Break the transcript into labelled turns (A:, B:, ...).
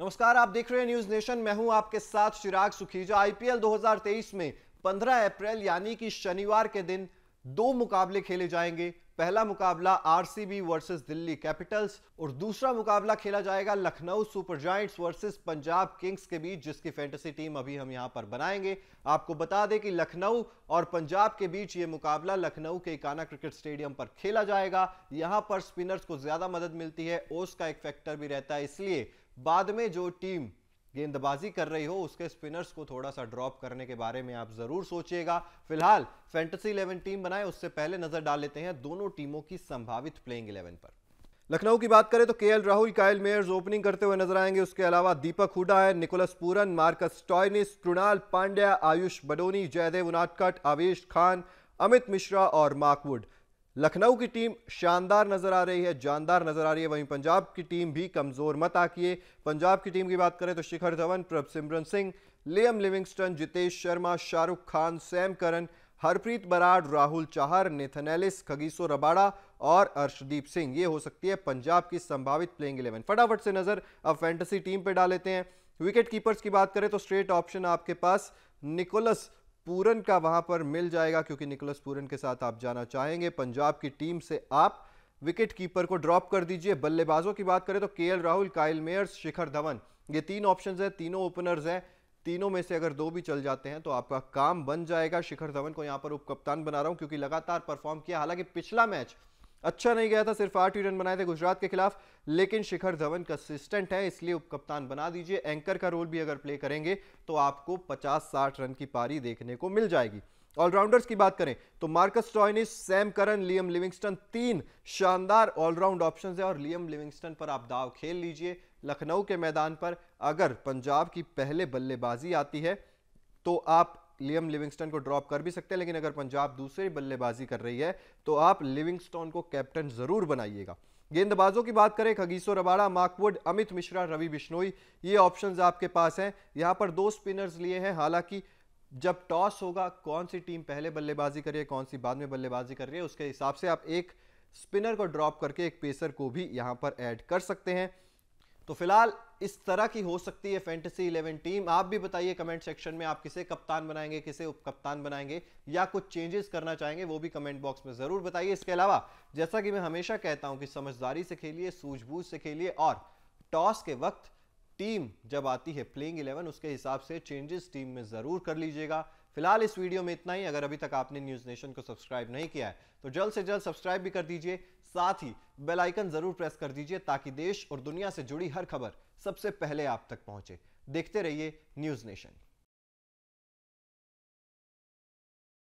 A: नमस्कार आप देख रहे हैं न्यूज नेशन मैं हूं आपके साथ चिराग सुखीजा आईपीएल 2023 में 15 अप्रैल यानी कि शनिवार के दिन दो मुकाबले खेले जाएंगे पहला मुकाबला आरसीबी वर्सेस दिल्ली कैपिटल्स और दूसरा मुकाबला खेला जाएगा Lucknow super giants versus Punjab kings के बीच जिसकी फैंटेसी टीम अभी हम यहां पर बनाएंगे आपको बता दें कि लखनऊ और पंजाब के बीच ये मुकाबला लखनऊ के इकाना क्रिकेट स्टेडियम पर खेला जाएगा यहां पर स्पिनर्स को ज्यादा मदद मिलती है ओस का एक फैक्टर भी रहता है इसलिए बाद में जो टीम गेंदबाजी कर रही हो उसके स्पिनर्स को थोड़ा सा ड्रॉप करने के बारे में आप जरूर सोचिएगा फिलहाल फैंटेसी इलेवन टीम बनाए उससे पहले नजर डाल लेते हैं दोनों टीमों की संभावित प्लेइंग इलेवन पर लखनऊ की बात करें तो के राहुल कायल मेयर्स ओपनिंग करते हुए नजर आएंगे उसके अलावा दीपक हुडा है Nicholas Pooran Marcus Stoinis Krunal Pandya Ayush Badoni Jaydev Unadkat Avesh Khan Amit Mishra और मार्कवुड लखनऊ की टीम शानदार नज़र आ रही है जानदार नज़र आ रही है वहीं पंजाब की टीम भी कमज़ोर मत आकी पंजाब की टीम की बात करें तो Shikhar Dhawan Prabhsimran Singh Liam Livingstone Jitesh Sharma Shahrukh Khan Sam Curran Harpreet Brar Rahul Chahar Nathan Ellis Kagiso Rabada और अर्शदीप सिंह ये हो सकती है पंजाब की संभावित प्लेइंग इलेवन फटाफट से नज़र अब फैंटेसी टीम पर डाल लेते हैं विकेट कीपर्स की बात करें तो स्ट्रेट ऑप्शन आपके पास निकोलस पूरन का वहां पर मिल जाएगा क्योंकि निकोलस पूरन के साथ आप जाना चाहेंगे पंजाब की टीम से आप विकेट कीपर को ड्रॉप कर दीजिए बल्लेबाजों की बात करें तो K Rahul Kyle Mayers Shikhar Dhawan ये तीन ऑप्शन हैं तीनों ओपनर्स हैं तीनों में से अगर दो भी चल जाते हैं तो आपका काम बन जाएगा शिखर धवन को यहां पर उपकप्तान बना रहा हूं क्योंकि लगातार परफॉर्म किया हालांकि पिछला मैच अच्छा नहीं गया था सिर्फ आठ ही रन बनाए थे गुजरात के खिलाफ लेकिन शिखर धवन कंसिस्टेंट है इसलिए उपकप्तान बना दीजिए एंकर का रोल भी अगर प्ले करेंगे तो आपको 50-60 रन की पारी देखने को मिल जाएगी ऑलराउंडर्स की बात करें तो Marcus Stoinis Sam Curran Liam Livingstone तीन शानदार ऑलराउंड ऑप्शन है और लियम लिविंगस्टन पर आप दाव खेल लीजिए लखनऊ के मैदान पर अगर पंजाब की पहले बल्लेबाजी आती है तो आप लियम लिविंगस्टन को ड्रॉप कर भी सकते हैं लेकिन अगर पंजाब दूसरी बल्लेबाजी कर रही है तो आप लिविंगस्टोन को कैप्टन जरूर बनाइएगा गेंदबाजों की बात करें Kagiso Rabada Mark Wood Amit Mishra Ravi Bishnoi ये ऑप्शंस आपके पास हैं यहाँ पर दो स्पिनर्स लिए हैं हालांकि जब टॉस होगा कौन सी टीम पहले बल्लेबाजी कर रही है कौन सी बाद में बल्लेबाजी कर रही है उसके हिसाब से आप एक स्पिनर को ड्रॉप करके एक पेसर को भी यहाँ पर ऐड कर सकते हैं तो फिलहाल इस तरह की हो सकती है फैंटेसी इलेवन टीम आप भी बताइए कमेंट सेक्शन में आप किसे कप्तान बनाएंगे किसे उप कप्तान बनाएंगे या कुछ चेंजेस करना चाहेंगे वो भी कमेंट बॉक्स में ज़रूर बताइए इसके अलावा जैसा कि मैं हमेशा कहता हूं कि समझदारी से खेलिए सूझबूझ से खेलिए और टॉस के वक्त टीम जब आती है प्लेइंग इलेवन उसके हिसाब से चेंजेस टीम में ज़रूर कर लीजिएगा फिलहाल इस वीडियो में इतना ही अगर अभी तक आपने न्यूज़ नेशन को सब्सक्राइब नहीं किया है तो जल्द से जल्द सब्सक्राइब भी कर दीजिए साथ ही बेल आइकन जरूर प्रेस कर दीजिए ताकि देश और दुनिया से जुड़ी हर खबर सबसे पहले आप तक पहुंचे देखते रहिए न्यूज नेशन